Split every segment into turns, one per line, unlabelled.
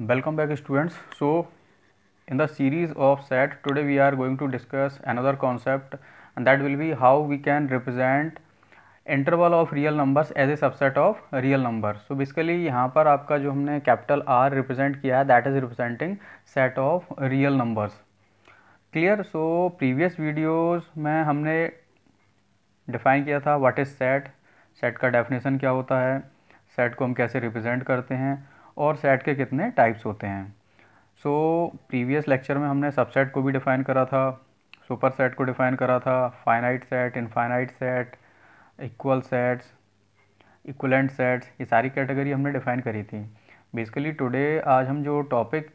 Welcome back students so in the series of set today we are going to discuss another concept that will be how we can represent interval of real number as a subset of real number so basically यहाँ पर आपका जो हमने capital R represent किया है that is representing set of real numbers clear so previous videos में हमने define किया था वाट इज सेट सेट का डेफिनेशन क्या होता है सेट को हम कैसे रिप्रेजेंट करते हैं और सेट के कितने टाइप्स होते हैं सो प्रीवियस लेक्चर में हमने सबसेट को भी डिफ़ाइन करा था सुपर सेट को डिफ़ाइन करा था finite set infinite set equal sets equivalent sets ये सारी कैटेगरी हमने डिफ़ाइन करी थी बेसिकली टुडे आज हम जो टॉपिक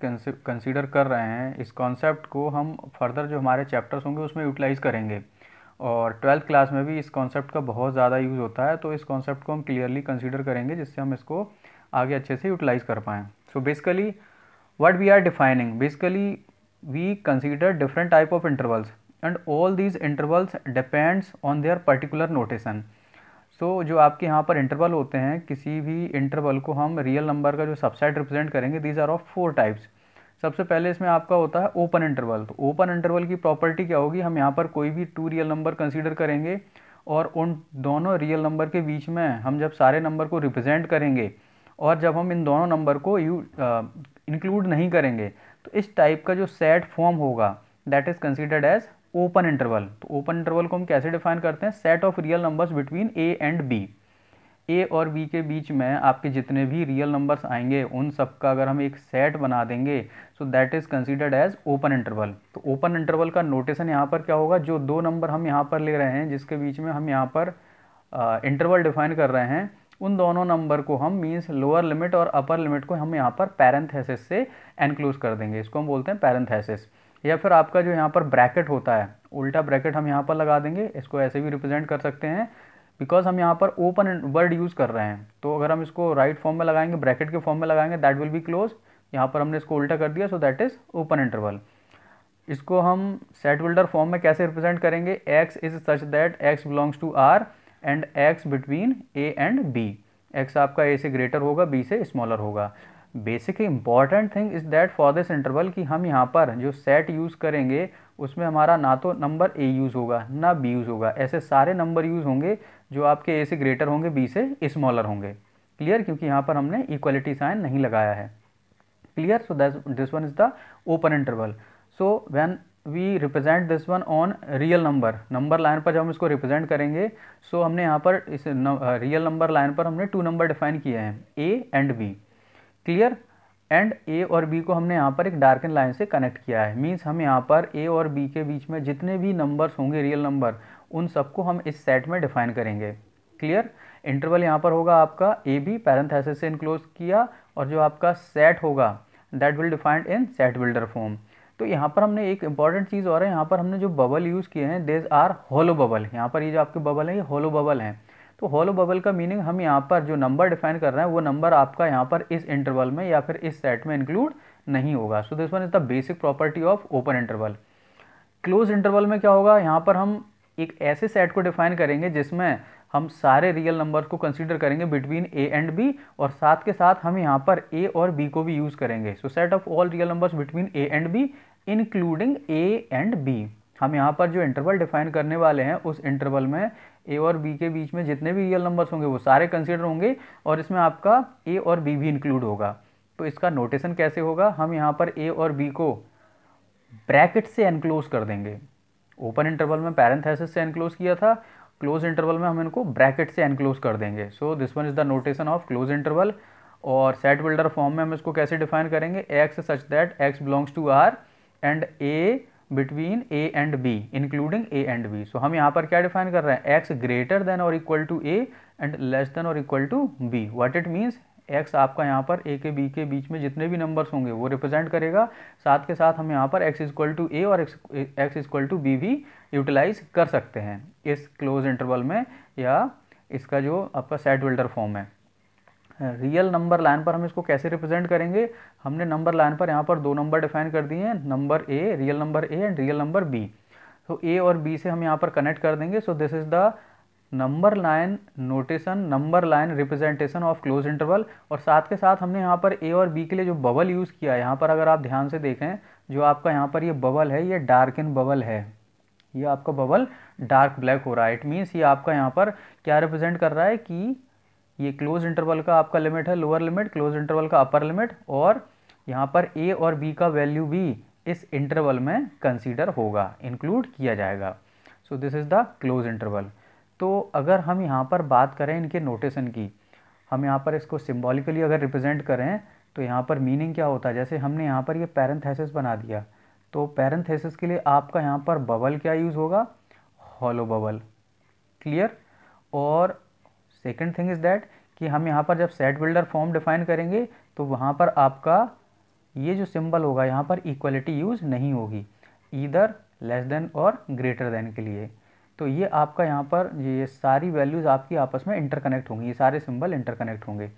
कंसीडर कर रहे हैं इस कॉन्सेप्ट को हम फर्दर जो हमारे चैप्टर्स होंगे उसमें यूटिलाइज़ करेंगे और ट्वेल्थ क्लास में भी इस कॉन्सेप्ट का बहुत ज़्यादा यूज़ होता है तो इस कॉन्सेप्ट को हम क्लियरली कंसीडर करेंगे जिससे हम इसको आगे अच्छे से यूटिलाइज कर पाएँ so basically what we are defining basically we consider different type of intervals and all these intervals depends on their particular notation so जो आपके यहाँ पर इंटरवल होते हैं किसी भी इंटरवल को हम रियल नंबर का जो सबसेट रिप्रेजेंट करेंगे these are of four types सबसे पहले इसमें आपका होता है ओपन इंटरवल तो ओपन इंटरवल की प्रॉपर्टी क्या होगी हम यहाँ पर कोई भी टू रियल नंबर कंसिडर करेंगे और उन दोनों रियल नंबर के बीच में हम जब सारे नंबर को रिप्रेजेंट करेंगे और जब हम इन दोनों नंबर को यू इंक्लूड uh, नहीं करेंगे तो इस टाइप का जो सेट फॉर्म होगा that is considered as open interval तो ओपन इंटरवल को हम कैसे डिफाइन करते हैं set of real numbers between a and b a और बी के बीच में आपके जितने भी रियल नंबर्स आएंगे उन सब का अगर हम एक सेट बना देंगे so that is considered as open interval तो ओपन इंटरवल तो का नोटेशन यहाँ पर क्या होगा जो दो नंबर हम यहाँ पर ले रहे हैं जिसके बीच में हम यहाँ पर इंटरवल uh, डिफाइन कर रहे हैं उन दोनों नंबर को हम मीन्स लोअर लिमिट और अपर लिमिट को हम यहाँ पर पैरेंथेसिस से एनक्लोज कर देंगे इसको हम बोलते हैं पैरेंथेसिस या फिर आपका जो यहाँ पर ब्रैकेट होता है उल्टा ब्रैकेट हम यहाँ पर लगा देंगे इसको ऐसे भी रिप्रेजेंट कर सकते हैं बिकॉज हम यहाँ पर ओपन वर्ड यूज़ कर रहे हैं तो अगर हम इसको राइट right फॉर्म में लगाएंगे ब्रैकेट के फॉर्म में लगाएंगे दैट विल बी क्लोज यहाँ पर हमने इसको उल्टा कर दिया so that is open interval इसको हम सेट बिल्डर फॉर्म में कैसे रिप्रेजेंट करेंगे x is such that x belongs to R and x between a and b x आपका ए से ग्रेटर होगा बी से स्मॉलर होगा basic important thing is that for this interval कि हम यहाँ पर जो सेट यूज़ करेंगे उसमें हमारा ना तो नंबर ए यूज़ होगा ना बी यूज़ होगा ऐसे सारे नंबर यूज़ होंगे जो आपके ए से ग्रेटर होंगे बी से स्मॉलर होंगे क्लियर क्योंकि यहाँ पर हमने इक्वलिटी साइन नहीं लगाया है clear so this one is the open interval so when we represent this one on real number number line पर जब हम इसको रिप्रेजेंट करेंगे सो so हमने यहाँ पर इस रियल नंबर लाइन पर हमने टू नंबर डिफाइन किए हैं a and b clear and a और बी को हमने यहाँ पर एक डार्कन लाइन से कनेक्ट किया है मीन्स हम यहाँ पर ए और बी के बीच में जितने भी नंबर्स होंगे रियल नंबर उन सबको हम इस सेट में डिफाइन करेंगे क्लियर इंटरवल यहाँ पर होगा आपका ए बी पैरेंथेसिस से इनक्लोज किया और जो आपका सेट होगा that will defined in set builder form तो यहाँ पर हमने एक इंपॉर्टेंट चीज़ और है यहाँ पर हमने जो बबल यूज़ किए हैं देज आर होलो बबल यहाँ पर ये जो आपके बबल है ये होलो बबल हैं तो होलो बबल का मीनिंग हम यहाँ पर जो नंबर डिफाइन कर रहे हैं वो नंबर आपका यहाँ पर इस इंटरवल में या फिर इस सेट में इंक्लूड नहीं होगा so this one is the basic property of open interval close interval में क्या होगा यहाँ पर हम एक ऐसे सेट को डिफाइन करेंगे जिसमें हम सारे रियल नंबर को कंसिडर करेंगे बिटवीन ए एंड बी और साथ के साथ हम यहाँ पर ए और बी को भी यूज़ करेंगे so set of all real numbers between a and b including a and b हम यहाँ पर जो इंटरवल डिफाइन करने वाले हैं उस इंटरवल में ए और बी के बीच में जितने भी रियल नंबर्स होंगे वो सारे कंसिडर होंगे और इसमें आपका ए और बी भी इंक्लूड होगा तो इसका नोटेशन कैसे होगा हम यहाँ पर ए और बी को ब्रैकेट से एनक्लोज कर देंगे ओपन इंटरवल में पैरेंथेसिस से एनक्लोज किया था क्लोज इंटरवल में हम इनको ब्रैकेट से एनक्लोज कर देंगे so this one is the notation of close interval और सेट बिल्डर फॉर्म में हम इसको कैसे डिफाइन करेंगे x such that x belongs to R and a between a and b including a and b so हम यहाँ पर क्या डिफाइन कर रहे हैं एक्स ग्रेटर देन और equal to a and less than और equal to b what it means x आपका यहाँ पर ए के बी के बीच में जितने भी नंबर्स होंगे वो रिप्रेजेंट करेगा साथ के साथ हम यहाँ पर एक्स इक्वल टू ए और एक्स इक्वल टू बी भी यूटिलाइज कर सकते हैं इस क्लोज इंटरवल में या इसका जो आपका सेट विल्डर फॉर्म है रियल नंबर लाइन पर हम इसको कैसे रिप्रेजेंट करेंगे हमने नंबर लाइन पर यहाँ पर दो नंबर डिफाइन कर दिए हैं number a real number a and real number b तो ए और बी से हम यहाँ पर कनेक्ट कर देंगे so this is the number line notation number line representation of close interval और साथ के साथ हमने यहाँ पर ए और बी के लिए जो बबल यूज़ किया है यहाँ पर अगर आप ध्यान से देखें जो आपका यहाँ पर ये यह बबल है ये डार्क इन बबल है ये आपका बबल डार्क ब्लैक हो रहा है इट मीन्स ये आपका यहाँ पर क्या रिप्रेजेंट कर रहा है कि ये क्लोज इंटरवल का आपका लिमिट है लोअर लिमिट क्लोज इंटरवल का अपर लिमिट और यहाँ पर ए और बी का वैल्यू भी इस इंटरवल में कंसीडर होगा इंक्लूड किया जाएगा so this is the close interval तो अगर हम यहाँ पर बात करें इनके नोटेशन की हम यहाँ पर इसको सिम्बॉलिकली अगर रिप्रेजेंट करें तो यहाँ पर मीनिंग क्या होता है जैसे हमने यहाँ पर ये पैरेंथेसिस बना दिया तो पैरेंथेसिस के लिए आपका यहाँ पर बबल क्या यूज़ होगा हॉलो बबल क्लियर और सेकेंड थिंग इज़ दैट कि हम यहाँ पर जब सेट बिल्डर फॉर्म डिफाइन करेंगे तो वहाँ पर आपका ये जो सिंबल होगा यहाँ पर इक्वलिटी यूज़ नहीं होगी ईधर लेस देन और ग्रेटर देन के लिए तो ये आपका यहाँ पर ये सारी वैल्यूज़ आपकी आपस में इंटरकनेक्ट होंगी ये सारे सिंबल इंटरकनेक्ट होंगे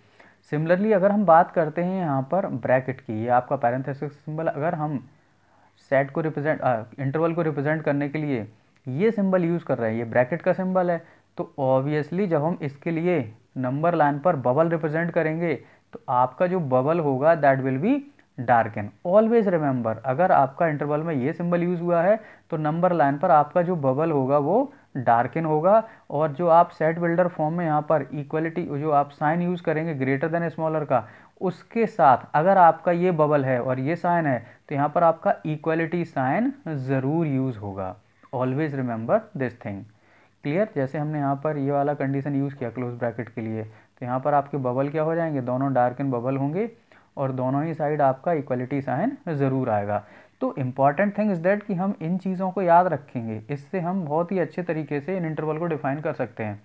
सिमिलरली अगर हम बात करते हैं यहाँ पर ब्रैकेट की ये आपका पैरेंथेसिस सिंबल अगर हम सेट को रिप्रेजेंट इंटरवल को रिप्रेजेंट करने के लिए ये सिंबल यूज़ कर रहे हैं ये ब्रैकेट का सिंबल है तो ऑब्वियसली जब हम इसके लिए नंबर लाइन पर बबल रिप्रेजेंट करेंगे तो आपका जो बबल होगा that will be dark and always remember अगर आपका इंटरवल में ये सिंबल यूज़ हुआ है तो नंबर लाइन पर आपका जो बबल होगा वो डार्क एन होगा और जो आप सेट बिल्डर फॉर्म में यहाँ पर इक्वलिटी जो आप साइन यूज़ करेंगे ग्रेटर देन स्मॉलर का उसके साथ अगर आपका ये बबल है और ये साइन है तो यहाँ पर आपका इक्वलिटी साइन ज़रूर यूज़ होगा always remember this thing clear जैसे हमने यहाँ पर ये वाला कंडीशन यूज़ किया क्लोज ब्रैकेट के लिए तो यहाँ पर आपके बबल क्या हो जाएंगे दोनों डार्क एंड बबल होंगे और दोनों ही साइड आपका इक्वलिटी साइन ज़रूर आएगा तो इम्पॉर्टेंट थिंग इज़ दैट कि हम इन चीज़ों को याद रखेंगे इससे हम बहुत ही अच्छे तरीके से इन इंटरवल को डिफाइन कर सकते हैं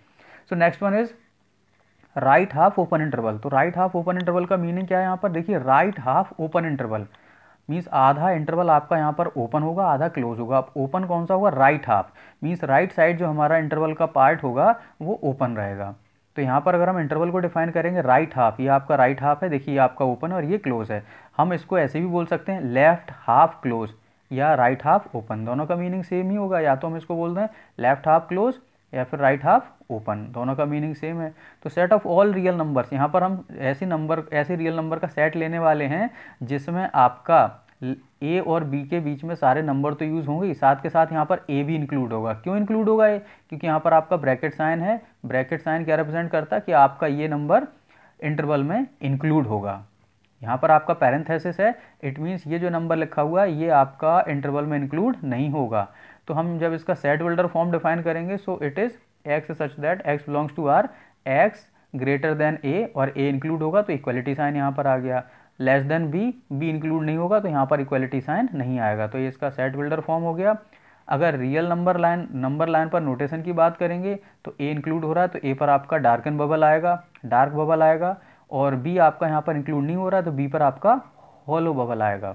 so next one is right half open interval तो राइट हाफ ओपन इंटरवल का मीनिंग क्या है यहाँ पर देखिए right half open interval means आधा इंटरवल आपका यहाँ पर ओपन होगा आधा क्लोज होगा अब ओपन कौन सा होगा right half means right side जो हमारा इंटरवल का पार्ट होगा वो ओपन रहेगा तो यहाँ पर अगर हम इंटरवल को डिफाइन करेंगे राइट हाफ ये आपका राइट हाफ है देखिए ये आपका ओपन और ये क्लोज है हम इसको ऐसे भी बोल सकते हैं लेफ्ट हाफ क्लोज या राइट हाफ ओपन दोनों का मीनिंग सेम ही होगा या तो हम इसको बोल दें लेफ्ट हाफ क्लोज या फिर राइट हाफ ओपन दोनों का मीनिंग सेम है तो set of all real numbers यहाँ पर हम ऐसे नंबर ऐसे रियल नंबर का सेट लेने वाले हैं जिसमें आपका ए और बी के बीच में सारे नंबर तो यूज़ होंगे साथ के साथ यहाँ पर ए भी इंक्लूड होगा क्यों इंक्लूड होगा ये क्योंकि यहाँ पर आपका ब्रैकेट साइन है ब्रैकेट साइन क्या रिप्रेजेंट करता है कि आपका ये नंबर इंटरवल में इंक्लूड होगा यहाँ पर आपका पैरेंथेसिस है इट मीन्स ये जो नंबर लिखा हुआ है ये आपका इंटरवल में इंक्लूड नहीं होगा तो हम जब इसका सेट बिल्डर फॉर्म डिफाइन करेंगे so it is x such that x belongs to R x greater than a और ए इंक्लूड होगा तो इक्वलिटी साइन यहाँ पर आ गया less than b b include नहीं होगा तो यहाँ पर इक्वलिटी साइन नहीं आएगा तो ये इसका सेट बिल्डर फॉर्म हो गया अगर real number line number line पर नोटेशन की बात करेंगे तो ए इंक्लूड हो रहा है तो ए पर आपका डार्क एन बबल आएगा डार्क बबल आएगा और बी आपका यहाँ पर इंक्लूड नहीं हो रहा है तो बी पर आपका हॉलो बबल आएगा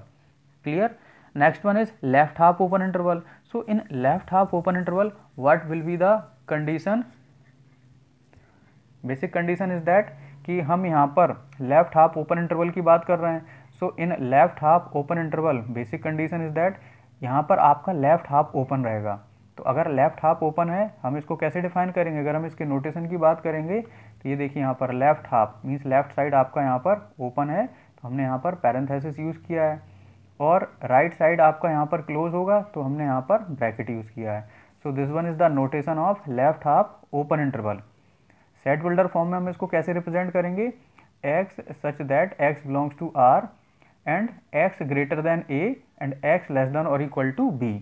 clear next one is left half open interval so in left half open interval what will be the condition basic condition is that कि हम यहाँ पर लेफ्ट हाफ ओपन इंटरवल की बात कर रहे हैं so in left half open interval basic condition is that यहाँ पर आपका लेफ्ट हाफ ओपन रहेगा तो अगर लेफ्ट हाफ ओपन है हम इसको कैसे डिफाइन करेंगे अगर हम इसके नोटेशन की बात करेंगे तो ये देखिए यहाँ पर left half means left side आपका यहाँ पर ओपन है तो हमने यहाँ पर पैरेंथेसिस यूज़ किया है और राइट right साइड आपका यहाँ पर क्लोज होगा तो हमने यहाँ पर ब्रैकेट यूज़ किया है so this one is the notation of left half open interval set builder form में हम इसको कैसे रिप्रेजेंट करेंगे x such that x belongs to R and x greater than a and x less than और equal to b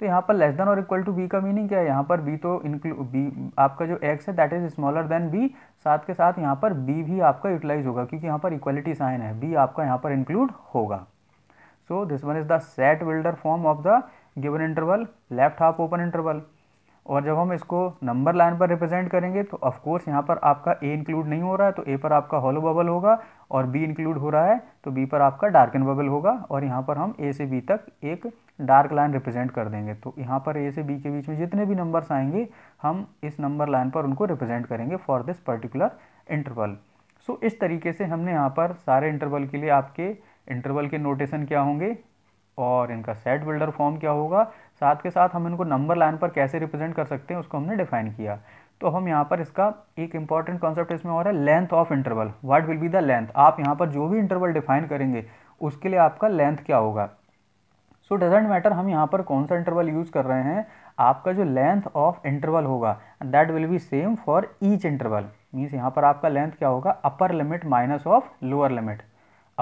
तो यहाँ पर less than और इक्वल टू बी का मीनिंग क्या है यहाँ पर बी तो इंक्लू बी आपका जो एक्स है that is smaller than b साथ के साथ यहाँ पर बी भी आपका यूटिलाइज होगा क्योंकि यहाँ पर इक्वलिटी साइन है बी आपका यहाँ पर इंक्लूड होगा so this one is the set builder form of the given interval left half open interval और जब हम इसको नंबर लाइन पर रिप्रेजेंट करेंगे तो ऑफ कोर्स यहाँ पर आपका ए इंक्लूड नहीं हो रहा है तो ए पर आपका हॉलो बबल होगा और बी इंक्लूड हो रहा है तो बी पर आपका डार्कन बबल होगा और यहाँ पर हम ए से बी तक एक डार्क लाइन रिप्रेजेंट कर देंगे तो यहाँ पर ए से बी के बीच में जितने भी नंबर्स आएंगे हम इस नंबर लाइन पर उनको रिप्रेजेंट करेंगे for this particular interval so इस तरीके से हमने यहाँ पर सारे इंटरवल के लिए आपके इंटरवल के नोटेशन क्या होंगे और इनका सेट बिल्डर फॉर्म क्या होगा साथ के साथ हम इनको नंबर लाइन पर कैसे रिप्रेजेंट कर सकते हैं उसको हमने डिफाइन किया तो हम यहाँ पर इसका एक इंपॉर्टेंट कॉन्सेप्ट इसमें और है length of interval what will be the length आप यहाँ पर जो भी इंटरवल डिफाइन करेंगे उसके लिए आपका लेंथ क्या होगा सो डजेंट मैटर हम यहाँ पर कौन सा इंटरवल यूज़ कर रहे हैं आपका जो लेंथ ऑफ इंटरवल होगा that will be same for each interval means यहाँ पर आपका लेंथ क्या होगा upper limit minus of lower limit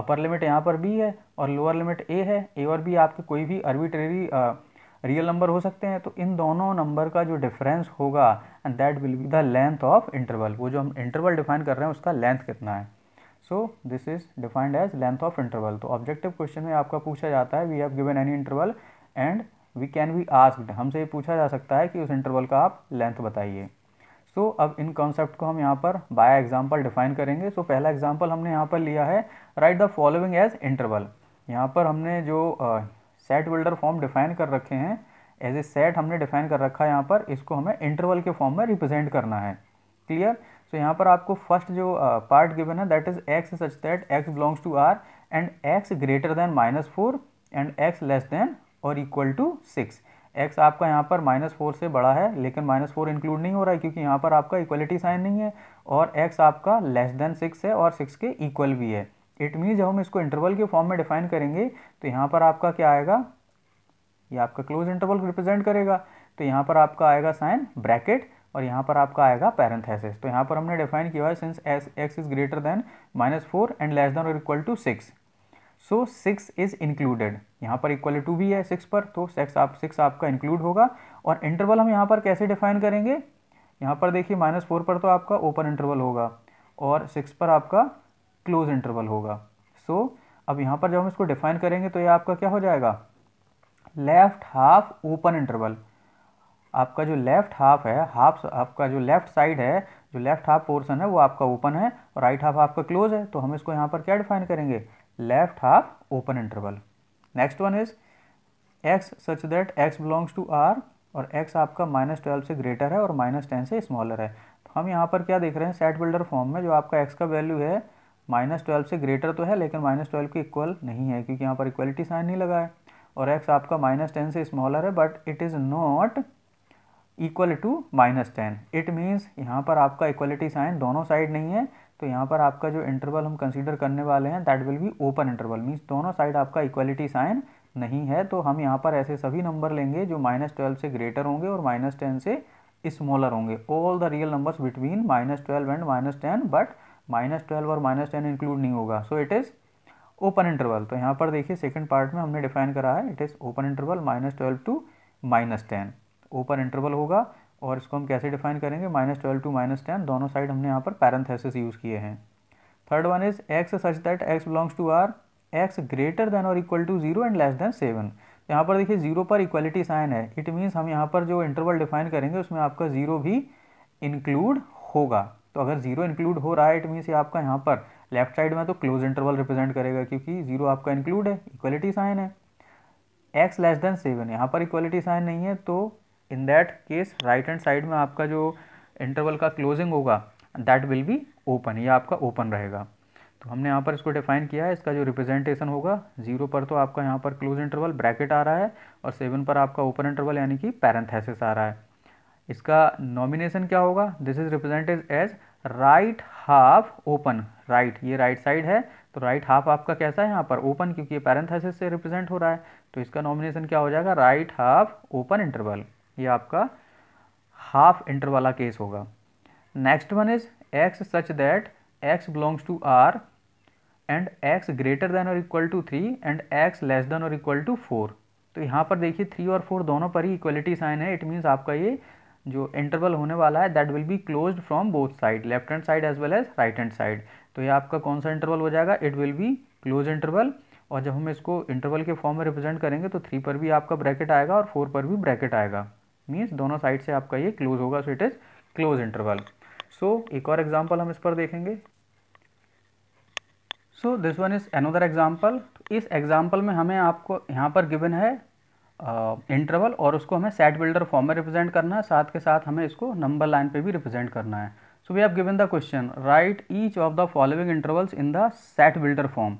upper limit यहाँ पर बी है और लोअर लिमिट ए है ए और बी आपके कोई भी अर्बिट्रेरी रियल नंबर हो सकते हैं तो इन दोनों नंबर का जो डिफरेंस होगा and that will be the length of interval वो जो हम इंटरवल डिफाइन कर रहे हैं उसका लेंथ कितना है so this is defined as length of interval तो ऑब्जेक्टिव क्वेश्चन में आपका पूछा जाता है we have given any interval and we can be asked हमसे ये पूछा जा सकता है कि उस इंटरवल का आप लेंथ बताइए सो so, अब इन कॉन्सेप्ट को हम यहाँ पर बाय एग्जाम्पल डिफाइन करेंगे सो so, पहला एग्जाम्पल हमने यहाँ पर लिया है right the following as interval यहाँ पर हमने जो सेट बिल्डर फॉर्म डिफाइन कर रखे हैं एज ए सेट हमने डिफाइन कर रखा है यहाँ पर इसको हमें इंटरवल के फॉर्म में रिप्रेजेंट करना है क्लियर सो so, यहाँ पर आपको फर्स्ट जो पार्ट गिवन है that is x such that x belongs to R and x greater than minus four and x less than और इक्वल टू सिक्स एक्स आपका यहाँ पर माइनस फोर से बड़ा है लेकिन माइनस फोर इंक्लूड नहीं हो रहा है क्योंकि यहाँ पर आपका इक्वलिटी साइन नहीं है और एक्स आपका लेस देन सिक्स है और सिक्स के इक्वल भी है इट मीन जब हम इसको इंटरवल के फॉर्म में डिफाइन करेंगे तो यहाँ पर आपका क्या आएगा ये आपका क्लोज इंटरवल रिप्रेजेंट करेगा तो यहाँ पर आपका आएगा साइन ब्रैकेट और यहाँ पर आपका आएगा पैरेंथेसिस तो यहाँ पर हमने डिफाइन किया है since x is greater than minus four and less than और equal to six so six is included यहाँ पर इक्वल टू भी है सिक्स पर तो सिक्स आप सिक्स आपका इंक्लूड होगा और इंटरवल हम यहाँ पर कैसे डिफाइन करेंगे यहाँ पर देखिए माइनस फोर पर तो आपका ओपन इंटरवल होगा और सिक्स पर आपका क्लोज इंटरवल होगा सो so, अब यहाँ पर जब हम इसको डिफाइन करेंगे तो ये आपका क्या हो जाएगा लेफ्ट हाफ ओपन इंटरवल आपका जो लेफ्ट हाफ है हाफ आपका जो लेफ्ट साइड है जो लेफ्ट हाफ पोर्सन है वो आपका ओपन है और राइट हाफ आपका क्लोज है तो हम इसको यहाँ पर क्या डिफाइन करेंगे left half open interval next one is x such that x belongs to r और x आपका माइनस ट्वेल्व से ग्रेटर है और माइनस टेन से स्मॉलर है तो हम यहाँ पर क्या देख रहे हैं सेट बिल्डर फॉर्म में जो आपका x का वैल्यू है माइनस ट्वेल्व से ग्रेटर तो है लेकिन माइनस ट्वेल्व के इक्वल नहीं है क्योंकि यहाँ पर इक्वलिटी साइन नहीं लगा है और x आपका माइनस टेन से स्मॉलर है but it is not equal to minus ten it means यहाँ पर आपका इक्वलिटी साइन दोनों साइड नहीं है तो यहाँ पर आपका जो इंटरवल हम कंसीडर करने वाले हैं that will be open interval means दोनों साइड आपका इक्वलिटी साइन नहीं है तो हम यहाँ पर ऐसे सभी नंबर लेंगे जो माइनस ट्वेल्व से ग्रेटर होंगे और माइनस टेन से स्मॉलर होंगे all the real numbers between minus twelve and minus ten but minus twelve और माइनस टेन इंक्लूड नहीं होगा so it is open interval तो यहाँ पर देखिए सेकंड पार्ट में हमने डिफाइन करा है it is open interval minus twelve to minus ten open interval होगा और इसको हम कैसे डिफाइन करेंगे minus twelve to minus ten दोनों साइड हमने यहाँ पर पैरेंथेसिस यूज़ किए हैं third one is x such that x belongs to R x greater than और equal to zero and less than seven यहाँ पर देखिए जीरो पर इक्वलिटी साइन है इट मीन्स हम यहाँ पर जो इंटरवल डिफाइन करेंगे उसमें आपका जीरो भी इंक्लूड होगा तो अगर जीरो इंक्लूड हो रहा है इट मीन्स ये आपका यहाँ पर लेफ्ट साइड में तो क्लोज इंटरवल रिप्रेजेंट करेगा क्योंकि जीरो आपका इंक्लूड है इक्वलिटी साइन है एक्स लेस देन सेवन यहाँ पर इक्वलिटी साइन नहीं है तो in that case right hand side में आपका जो इंटरवल का क्लोजिंग होगा दैट विल बी ओपन ये आपका ओपन रहेगा तो हमने यहाँ पर इसको डिफाइन किया है इसका जो रिप्रेजेंटेशन होगा जीरो पर तो आपका यहाँ पर क्लोज इंटरवल ब्रैकेट आ रहा है और सेवन पर आपका ओपन इंटरवल यानी कि पैरेंथेसिस आ रहा है इसका नॉमिनेशन क्या होगा this is represented as right half open right ये राइट right साइड है तो राइट हाफ आपका कैसा है यहाँ पर ओपन क्योंकि ये पैरेंथेसिस से रिप्रेजेंट हो रहा है तो इसका नॉमिनेशन क्या हो जाएगा राइट हाफ ओपन इंटरवल ये आपका हाफ इंटर वाला केस होगा next one is x such that x belongs to R and x greater than और equal to three and x less than और इक्वल टू फोर तो यहाँ पर देखिए थ्री और फोर दोनों पर ही इक्वलिटी साइन है इट मीन्स आपका ये जो इंटरवल होने वाला है that will be close from both side left hand side as well as right hand side तो ये आपका कौन सा इंटरवल हो जाएगा it will be close interval और जब हम इसको इंटरवल के फॉर्म में रिप्रेजेंट करेंगे तो थ्री पर भी आपका ब्रैकेट आएगा और फोर पर भी ब्रैकेट आएगा मीन्स दोनों साइड से आपका ये क्लोज होगा so it is close interval so एक और एग्जाम्पल हम इस पर देखेंगे so this one is another example इस एग्जाम्पल में हमें आपको यहाँ पर गिवन है इंटरवल uh, और उसको हमें सेट बिल्डर फॉर्म में रिप्रेजेंट करना है साथ के साथ हमें इसको नंबर लाइन पे भी रिप्रेजेंट करना है so we have given the question right each of the following intervals in the set builder form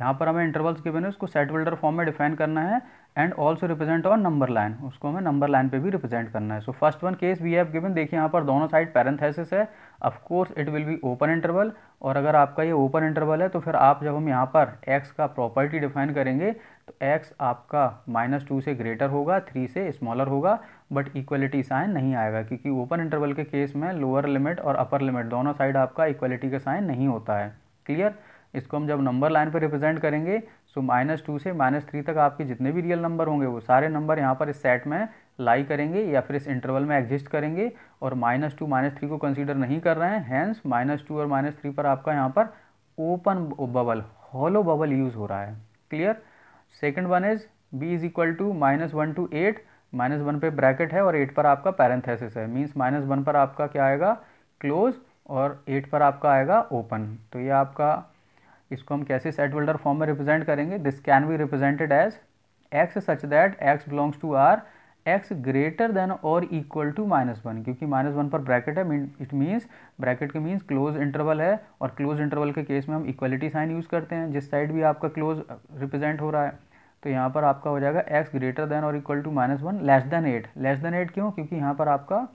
यहाँ पर हमें इंटरवल्स गिवन है उसको सेट बिल्डर फॉर्म में डिफाइन करना है and also represent on number line उसको हमें नंबर लाइन पे भी रिप्रेजेंट करना है so first one case we have given देखिए यहाँ पर दोनों साइड पैरेंथेसिस है of course it will be open interval और अगर आपका ये ओपन इंटरवल है तो फिर आप जब हम यहाँ पर एक्स का प्रॉपर्टी डिफाइन करेंगे तो एक्स आपका माइनस टू से ग्रेटर होगा थ्री से स्मॉलर होगा बट इक्वलिटी साइन नहीं आएगा क्योंकि ओपन इंटरवल के केस में लोअर लिमिट और अपर लिमिट दोनों साइड आपका इक्वलिटी का साइन नहीं होता है क्लियर इसको हम जब नंबर लाइन पर रिप्रेजेंट करेंगे सो माइनस टू से माइनस थ्री तक आपके जितने भी रियल नंबर होंगे वो सारे नंबर यहाँ पर इस सेट में लाई करेंगे या फिर इस इंटरवल में एग्जिस्ट करेंगे और माइनस टू माइनस थ्री को कंसिडर नहीं कर रहे हैं हैंस माइनस टू और माइनस थ्री पर आपका यहाँ पर open bubble hollow bubble use हो रहा है clear second one is b is equal to minus one to eight minus one पर ब्रैकेट है और एट पर आपका पैरेंथेसिस है मीन्स माइनस वन पर आपका क्या आएगा क्लोज और एट पर आपका आएगा ओपन तो ये आपका इसको हम कैसे सेट बिल्डर फॉर्म में रिप्रेजेंट करेंगे this can be represented as x such that x belongs to R x greater than और इक्वल टू माइनस वन क्योंकि माइनस वन पर ब्रैकेट है इट मीन्स ब्रैकेट के मीन्स क्लोज इंटरवल है और close interval के case में हम इक्वलिटी साइन यूज़ करते हैं जिस साइड भी आपका क्लोज रिप्रेजेंट uh, हो रहा है तो यहाँ पर आपका हो जाएगा एक्स ग्रेटर देन और equal to minus one less than eight less than eight क्यों क्योंकि यहाँ पर आपका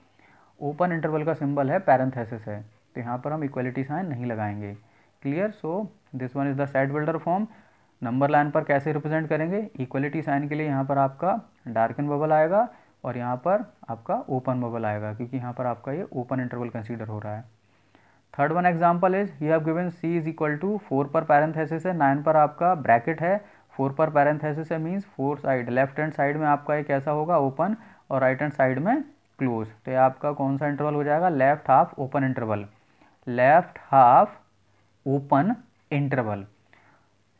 ओपन इंटरवल का सिंबल है पैरेंथेसिस है तो यहाँ पर हम इक्वलिटी साइन नहीं लगाएंगे clear so so, this one is the set builder form number line पर कैसे रिप्रेजेंट करेंगे इक्वलिटी साइन के लिए यहाँ पर आपका डार्कन बबल आएगा और यहाँ पर आपका ओपन बबल आएगा क्योंकि यहाँ पर आपका ये ओपन इंटरवल कंसीडर हो रहा है third one example is you have given c is equal to four पर पैरेंथेसिस है नाइन पर आपका ब्रैकेट है फोर पर पैरेंथेसिस है means four side left hand side में आपका ये कैसा होगा ओपन और राइट हैंड साइड में क्लोज तो ये आपका कौन सा इंटरवल हो जाएगा left half open interval left half open interval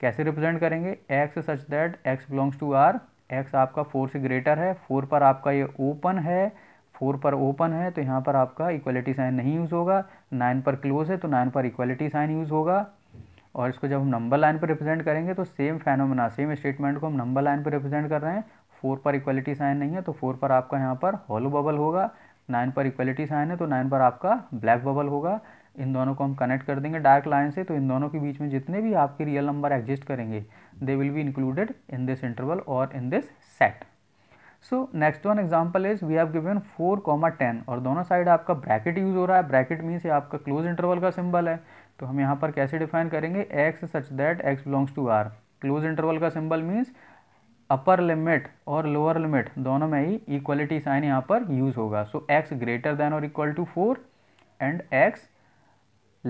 कैसे रिप्रेजेंट करेंगे x such that x belongs to R x आपका फोर से ग्रेटर है फोर पर आपका ये ओपन है फोर पर ओपन है तो यहाँ पर आपका इक्वलिटी साइन नहीं यूज़ होगा नाइन पर क्लोज है तो नाइन पर इक्वलिटी साइन यूज़ होगा और इसको जब हम नंबर लाइन पर रिप्रेजेंट करेंगे तो सेम फैनोमेना सेम स्टेटमेंट को हम नंबर लाइन पर रिप्रेजेंट कर रहे हैं फोर पर इक्वलिटी साइन नहीं है तो फोर पर आपका यहाँ पर हॉलो बबल होगा नाइन पर इक्वलिटी साइन है तो नाइन पर आपका ब्लैक बबल होगा इन दोनों को हम कनेक्ट कर देंगे डायरेक्ट लाइन से तो इन दोनों के बीच में जितने भी आपके रियल नंबर एग्जिस्ट करेंगे they will be included in this interval और in this set so next one example is we have given four comma ten और दोनों साइड आपका ब्रैकेट यूज हो रहा है ब्रैकेट मीन्स ये आपका क्लोज इंटरवल का सिंबल है तो हम यहाँ पर कैसे डिफाइन करेंगे x such that x belongs to R close interval का सिंबल मीन्स अपर लिमिट और लोअर लिमिट दोनों में ही इक्वलिटी साइन यहाँ पर यूज होगा सो एक्स ग्रेटर देन और equal to four and x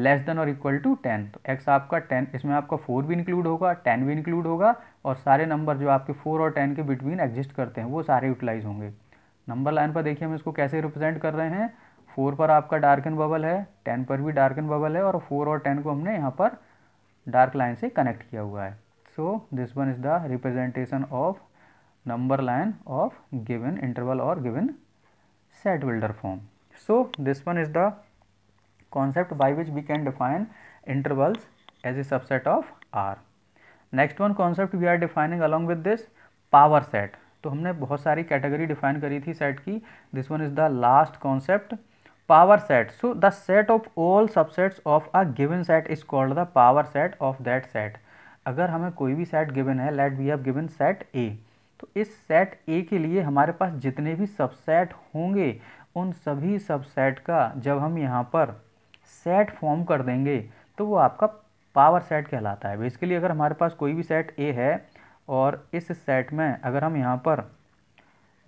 less than और इक्वल टू टेन तो एक्स आपका टेन इसमें आपका फोर भी इंक्लूड होगा टेन भी इंक्लूड होगा और सारे नंबर जो आपके फोर और टेन के बिटवीन एग्जिस्ट करते हैं वो सारे यूटिलाइज होंगे नंबर लाइन पर देखिए हम इसको कैसे रिप्रेजेंट कर रहे हैं फोर पर आपका डार्क एंड बबल है टेन पर भी डार्क एंड बबल है और फोर और टेन को हमने यहाँ पर डार्क लाइन से कनेक्ट किया हुआ है so this one is the representation of number line of given interval और given set builder form so this one is the concept by which we can define intervals as a subset of R. Next one concept we are defining along with this power set तो हमने बहुत सारी category define करी थी set की this one is the last concept power set so the set of all subsets of a given set is called the power set of that set अगर हमें कोई भी सेट गिवन है let we have given set A तो इस set A के लिए हमारे पास जितने भी सबसेट होंगे उन सभी सबसेट का जब हम यहाँ पर सेट फॉर्म कर देंगे तो वो आपका पावर सेट कहलाता है बेसिकली अगर हमारे पास कोई भी सेट ए है और इस सेट में अगर हम यहाँ पर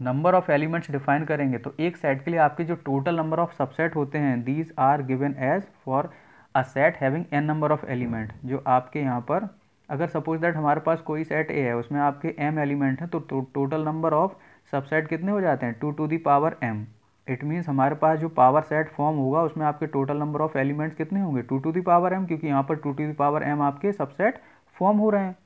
नंबर ऑफ़ एलिमेंट्स डिफाइन करेंगे तो एक सेट के लिए आपके जो टोटल नंबर ऑफ़ सबसेट होते हैं these are given as for a set having n number of element जो आपके यहाँ पर अगर सपोज दैट हमारे पास कोई सेट ए है उसमें आपके एम एलिमेंट हैं तो टोटल नंबर ऑफ़ सबसेट कितने हो जाते हैं two to the power m it means हमारे पास जो पावर सेट फॉर्म होगा उसमें आपके टोटल नंबर ऑफ एलिमेंट्स कितने होंगे two to the power m क्योंकि यहाँ पर two to the power m आपके सबसेट फॉर्म हो रहे हैं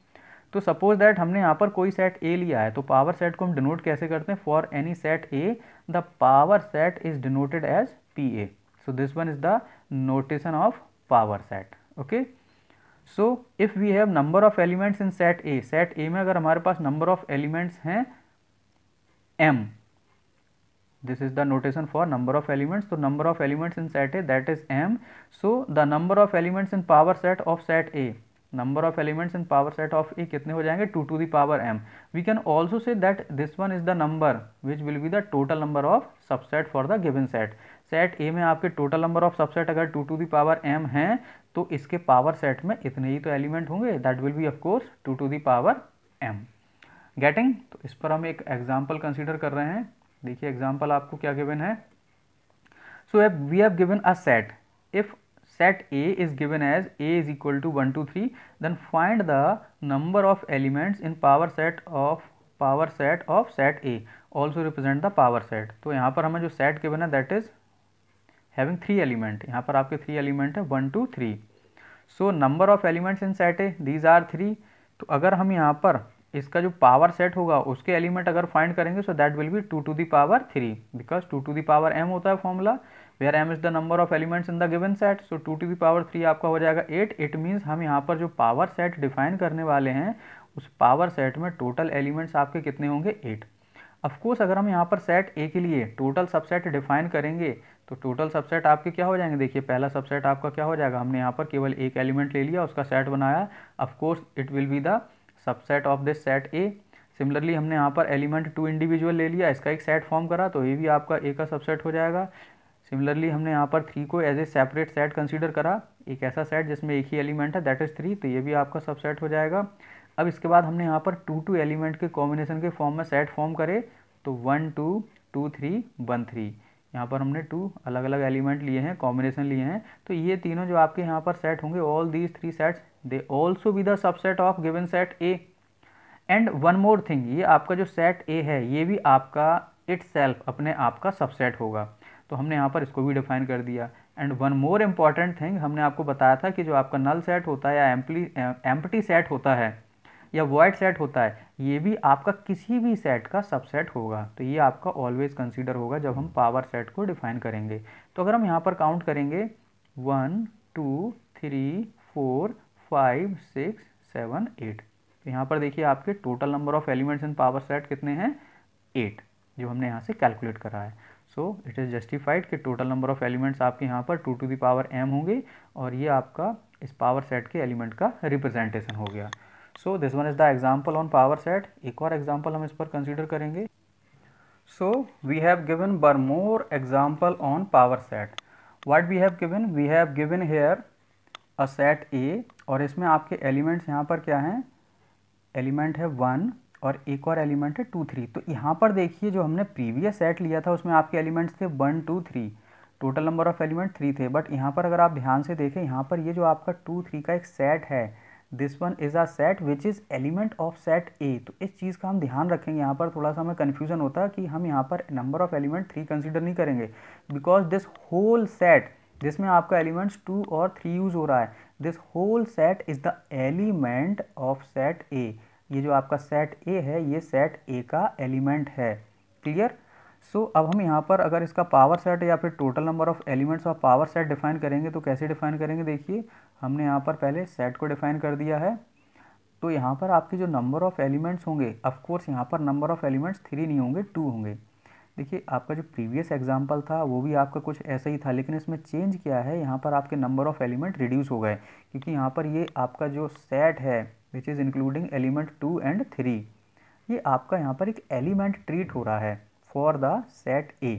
तो सपोज दैट हमने यहाँ पर कोई सेट ए लिया है तो पावर सेट को हम डिनोट कैसे करते हैं for any set A the power set is denoted as P A so this one is the notation of power set okay so if we have number of elements in set A set A में अगर हमारे पास number of elements हैं m this is the notation for number of elements तो number of elements in set A that is m so the number of elements in power set of set A number of elements in power set of A कितने हो जाएंगे two to the m we can also say that this one is the number which will be the total number of subset for the given set set A में आपके total number of subset अगर two to the power m है तो इसके power set में इतने ही तो element होंगे that will be of course two to the m getting तो इस पर हम एक एग्जाम्पल कंसिडर कर रहे हैं देखिए एग्जाम्पल आपको क्या गिवन है so we have given a set if set A is given as A is equal to one two three then find the number of elements in power set of power set of set A also represent the power set तो यहाँ पर हमें जो set given है that is having three element यहाँ पर आपके three element है one two three so number of elements in set A these are three तो अगर हम यहाँ पर इसका जो पावर सेट होगा उसके एलिमेंट अगर फाइंड करेंगे so that will be two to the power three because two to the power m होता है formula where m is the number of elements in the given set so two to the power three आपका हो जाएगा at it means हम यहाँ पर जो power set define करने वाले हैं उस पावर सेट में टोटल एलिमेंट्स आपके कितने होंगे एट अफकोर्स अगर हम यहाँ पर सेट ए के लिए टोटल सबसेट डिफाइन करेंगे तो टोटल सबसेट आपके क्या हो जाएंगे देखिए पहला सबसेट आपका क्या हो जाएगा हमने यहाँ पर केवल एक एलिमेंट ले लिया उसका सेट बनाया of course it will be the subset of this set A similarly हमने यहाँ पर एलिमेंट टू इंडिविजुअल ले लिया इसका एक सेट फॉर्म करा तो ये भी आपका ए का सबसेट हो जाएगा सिमिलरली हमने यहाँ पर थ्री को as a separate set consider करा एक ऐसा सेट जिसमें एक ही एलिमेंट है दैट इज़ थ्री तो ये भी आपका सबसेट हो जाएगा अब इसके बाद हमने यहाँ पर टू टू एलिमेंट के कॉम्बिनेशन के फॉर्म में सेट फॉर्म करे तो one two two three one three यहाँ पर हमने टू अलग अलग एलिमेंट लिए हैं कॉम्बिनेशन लिए हैं तो ये तीनों जो आपके यहाँ पर सेट होंगे all these three sets they also be the subset of given set A and one more thing ये आपका जो सेट ए है ये भी आपका इट अपने आप का सबसेट होगा तो हमने यहाँ पर इसको भी डिफाइन कर दिया and one more important thing हमने आपको बताया था कि जो आपका नल सेट होता है या एम्पली एम्पटी सेट होता है या वॉइड सेट होता है ये भी आपका किसी भी सेट का सबसेट होगा तो ये आपका ऑलवेज कंसीडर होगा जब हम पावर सेट को डिफाइन करेंगे तो अगर हम यहाँ पर काउंट करेंगे one two three four five six seven eight तो यहाँ पर देखिए आपके total number of elements in power set कितने हैं एट जो हमने यहाँ से कैलकुलेट करा है सो इट इज़ जस्टिफाइड कि टोटल नंबर ऑफ एलिमेंट्स आपके यहाँ पर two to the power m होंगे और ये आपका इस पावर सेट के एलिमेंट का रिप्रेजेंटेशन हो गया so this one is the example on power set एक और एग्जाम्पल हम इस पर कंसिडर करेंगे सो we have given bar more example on power set what we have given we have given here a set A और इसमें आपके elements यहाँ पर क्या हैं एलिमेंट है वन और एक और एलिमेंट है टू थ्री तो यहाँ पर देखिए जो हमने प्रीवियस सेट लिया था उसमें आपके एलिमेंट्स थे one two three total number of element three थे बट यहाँ पर अगर आप ध्यान से देखें यहाँ पर ये जो आपका टू थ्री का एक सेट है this one is a set which is element of set A तो इस चीज़ का हम ध्यान रखेंगे यहाँ पर थोड़ा सा हमें कन्फ्यूजन होता है कि हम यहाँ पर number of element three consider नहीं करेंगे बिकॉज दिस होल सेट जिसमें आपका एलिमेंट्स टू और थ्री यूज़ हो रहा है this whole set is the element of set A ये जो आपका सेट ए है ये सेट ए का एलिमेंट है क्लियर सो so, अब हम यहाँ पर अगर इसका पावर सेट या फिर total number of elements of power set define करेंगे तो कैसे डिफाइन करेंगे देखिए हमने यहाँ पर पहले सेट को डिफाइन कर दिया है तो यहाँ पर आपके जो नंबर ऑफ़ एलिमेंट्स होंगे ऑफकोर्स यहाँ पर नंबर ऑफ़ एलिमेंट्स थ्री नहीं होंगे टू होंगे देखिए आपका जो प्रीवियस एग्जाम्पल था वो भी आपका कुछ ऐसा ही था लेकिन इसमें चेंज किया है यहाँ पर आपके नंबर ऑफ़ एलिमेंट रिड्यूस हो गए क्योंकि यहाँ पर ये आपका जो सेट है which is including element two and three ये आपका यहाँ पर एक एलिमेंट ट्रीट हो रहा है फॉर द सेट ए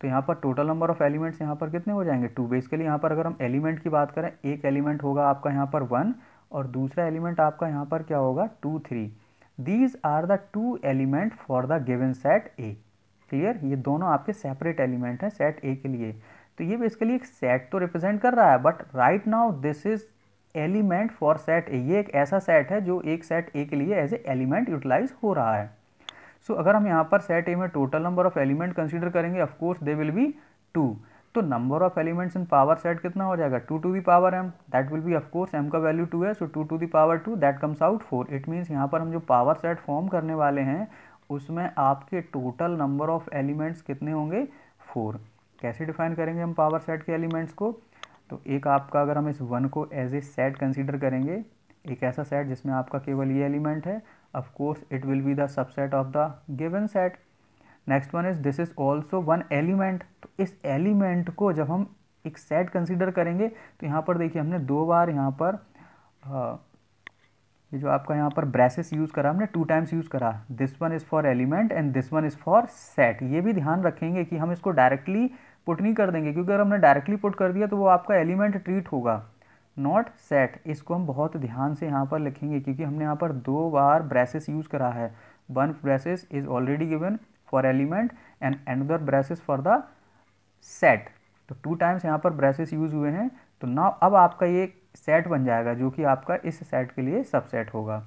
तो यहाँ पर टोटल नंबर ऑफ एलिमेंट्स यहाँ पर कितने हो जाएंगे टू बेसिकली यहाँ पर अगर हम एलिमेंट की बात करें एक एलिमेंट होगा आपका यहाँ पर वन और दूसरा एलिमेंट आपका यहाँ पर क्या होगा two three these are the two element for the given set A clear ये दोनों आपके सेपरेट एलिमेंट हैं सेट ए के लिए तो ये बेसिकली एक सेट तो रिप्रेजेंट कर रहा है but right now this is element for set A ये एक ऐसा सेट है जो एक सेट ए के लिए एज ए एलिमेंट यूटिलाइज हो रहा है सो अगर हम यहाँ पर सेट ए में total number of element consider करेंगे of course they will be two तो number of elements in power set कितना हो जाएगा two to the power m that will be of course m का वैल्यू टू है so two to the power two that comes out four it means यहाँ पर हम जो पावर सेट फॉर्म करने वाले हैं उसमें आपके टोटल नंबर ऑफ एलिमेंट्स कितने होंगे फोर कैसे डिफाइन करेंगे हम पावर सेट के एलिमेंट्स को तो एक आपका अगर हम इस वन को एज ए सेट कंसिडर करेंगे एक ऐसा सेट जिसमें आपका केवल ये एलिमेंट है of course it will be the subset of the given set next one is this is also one element तो इस एलिमेंट को जब हम एक सेट कंसिडर करेंगे तो यहाँ पर देखिए हमने दो बार यहाँ पर ये जो आपका यहाँ पर braces यूज़ करा हमने टू टाइम्स यूज़ करा this one is for element and this one is for set ये भी ध्यान रखेंगे कि हम इसको डायरेक्टली पुट नहीं कर देंगे क्योंकि अगर हमने डायरेक्टली पुट कर दिया तो वो आपका एलिमेंट ट्रीट होगा नॉट सेट इसको हम बहुत ध्यान से यहाँ पर लिखेंगे क्योंकि हमने यहाँ पर दो बार ब्रेसेस यूज़ करा है one braces is already given for element and another braces for the set तो टू टाइम्स यहाँ पर ब्रेसेस यूज़ हुए हैं तो ना अब आपका ये सेट बन जाएगा जो कि आपका इस सेट के लिए सबसेट होगा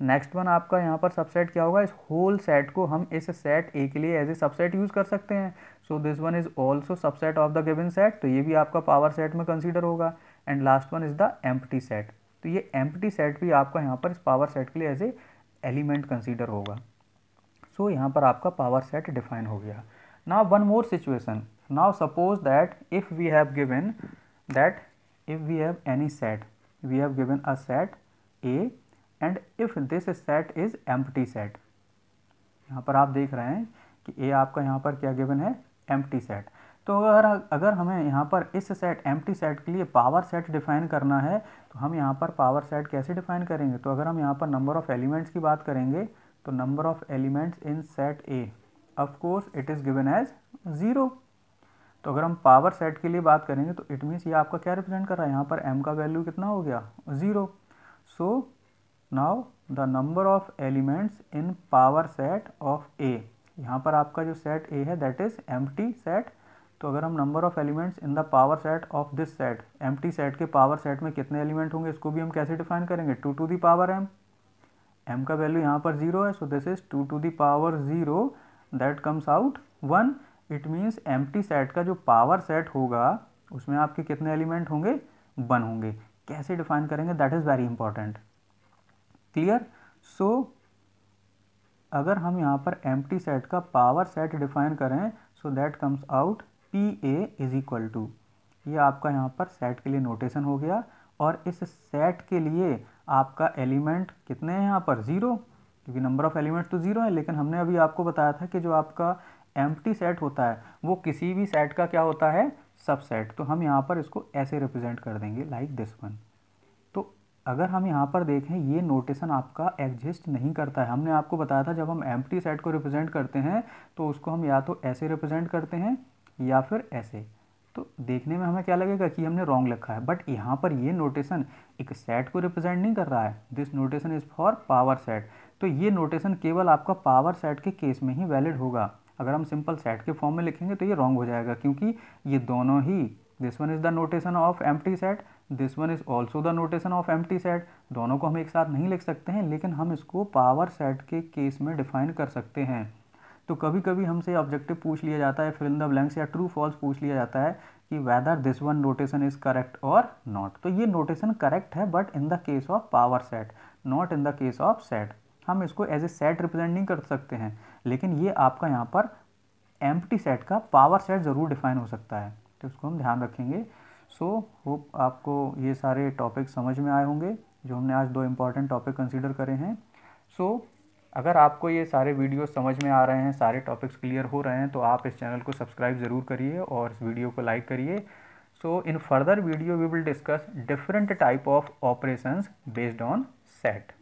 नेक्स्ट वन आपका यहाँ पर सबसेट क्या होगा इस होल सेट को हम इस सेट ए के लिए एज ए सबसेट यूज़ कर सकते हैं so this one is also subset of the given set तो ये भी आपका पावर सेट में कंसीडर होगा and last one is the empty set तो ये एम्प्टी सेट भी आपका यहाँ पर इस पावर सेट के लिए एज ए एलिमेंट कंसीडर होगा सो so, यहाँ पर आपका पावर सेट डिफाइन हो गया now one more situation now suppose that if we have given that if we have any set we have given a set A and if this set is empty set यहाँ पर आप देख रहे हैं कि ए आपका यहाँ पर क्या गिवन है एम्प्टी सेट तो अगर अगर हमें यहाँ पर इस सेट एम सेट के लिए पावर सेट डिफाइन करना है तो हम यहाँ पर पावर सेट कैसे डिफाइन करेंगे तो अगर हम यहाँ पर नंबर ऑफ़ एलिमेंट्स की बात करेंगे तो number of elements in set A of course it is given as zero तो अगर हम पावर सेट के लिए बात करेंगे तो इट मीन्स ये आपका क्या रिप्रेजेंट कर रहा है यहाँ पर एम का वैल्यू कितना हो गया zero so now the number of elements in power set of A यहाँ पर आपका जो सेट ए है दैट इज़ एम सेट तो अगर हम number of elements in the power set of this set m set के पावर सेट में कितने एलिमेंट होंगे इसको भी हम कैसे डिफाइन करेंगे two to the power m m का वैल्यू यहाँ पर जीरो है so this is two to the power zero that comes out one it means m set का जो पावर सेट होगा उसमें आपके कितने एलिमेंट होंगे वन होंगे कैसे डिफाइन करेंगे that is very important clear so अगर हम यहाँ पर एम सेट का पावर सेट डिफाइन करें so that comes out T A is equal to ये आपका यहाँ पर सेट के लिए नोटेशन हो गया और इस सेट के लिए आपका एलिमेंट कितने हैं यहाँ पर ज़ीरो क्योंकि नंबर ऑफ़ एलिमेंट तो ज़ीरो है लेकिन हमने अभी आपको बताया था कि जो आपका एम सेट होता है वो किसी भी सेट का क्या होता है सबसेट तो हम यहाँ पर इसको ऐसे रिप्रेजेंट कर देंगे लाइक दिस वन तो अगर हम यहाँ पर देखें ये नोटेशन आपका एग्जिस्ट नहीं करता है हमने आपको बताया था जब हम एम सेट को रिप्रेजेंट करते हैं तो उसको हम या तो ऐसे रिप्रेजेंट करते हैं या फिर ऐसे तो देखने में हमें क्या लगेगा कि हमने रॉन्ग लिखा है बट यहाँ पर ये नोटेशन एक सेट को रिप्रेजेंट नहीं कर रहा है this notation is for power set तो ये नोटेशन केवल आपका पावर सेट के केस में ही वैलिड होगा अगर हम सिंपल सेट के फॉर्म में लिखेंगे तो ये रॉन्ग हो जाएगा क्योंकि ये दोनों ही this one is the notation of M set this one is also the notation of M set दोनों को हम एक साथ नहीं लिख सकते हैं लेकिन हम इसको पावर सेट के केस में डिफाइन कर सकते हैं तो कभी कभी हमसे ऑब्जेक्टिव पूछ लिया जाता है फिल इन द ब्लैंक्स या ट्रू फॉल्स पूछ लिया जाता है कि whether this one notation is correct और नॉट तो ये नोटेशन करेक्ट है but in the case of power set not in the case of set हम इसको एज ए सेट रिप्रेजेंट नहीं कर सकते हैं लेकिन ये आपका यहाँ पर एम सेट का पावर सेट ज़रूर डिफाइन हो सकता है तो उसको हम ध्यान रखेंगे सो so, होप आपको ये सारे टॉपिक समझ में आए होंगे जो हमने आज दो इम्पॉर्टेंट टॉपिक कंसिडर करे हैं सो so, अगर आपको ये सारे वीडियो समझ में आ रहे हैं सारे टॉपिक्स क्लियर हो रहे हैं तो आप इस चैनल को सब्सक्राइब ज़रूर करिए और इस वीडियो को लाइक करिए so in further video we will discuss different type of operations based on set